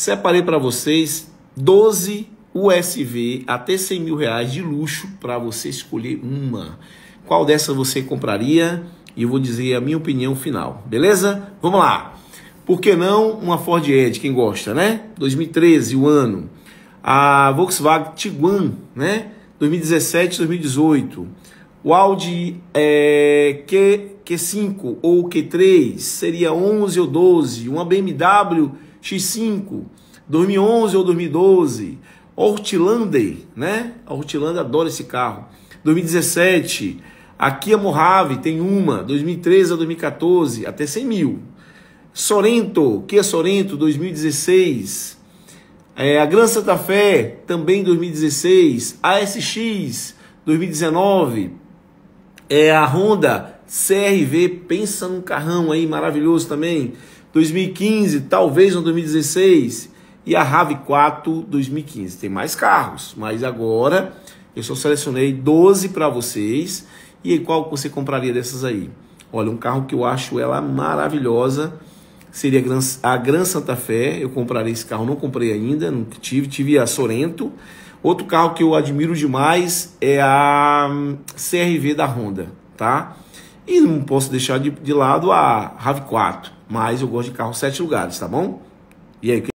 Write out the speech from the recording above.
Separei para vocês 12 USV até 100 mil reais de luxo para você escolher uma. Qual dessa você compraria? E eu vou dizer a minha opinião final, beleza? Vamos lá. Por que não uma Ford Edge, quem gosta, né? 2013, o ano. A Volkswagen Tiguan, né? 2017, 2018. O Audi é, Q, Q5 ou Q3 seria 11 ou 12. Uma BMW X5, 2011 ou 2012. Hortlander, né? A Hortlander adora esse carro. 2017. A Kia Mojave tem uma, 2013 a 2014, até 100 mil. Sorento, Kia Sorento 2016. É, a Gran Santa Fé também 2016. ASX 2019. É a Honda CRV, pensa num carrão aí maravilhoso também. 2015, talvez no 2016. E a RAV4 2015. Tem mais carros, mas agora eu só selecionei 12 para vocês. E qual você compraria dessas aí? Olha, um carro que eu acho ela maravilhosa seria a Gran Santa Fé. Eu compraria esse carro, não comprei ainda, não tive, tive a Sorento, Outro carro que eu admiro demais é a hum, CRV da Honda, tá? E não posso deixar de, de lado a RAV4, mas eu gosto de carro sete lugares, tá bom? E aí,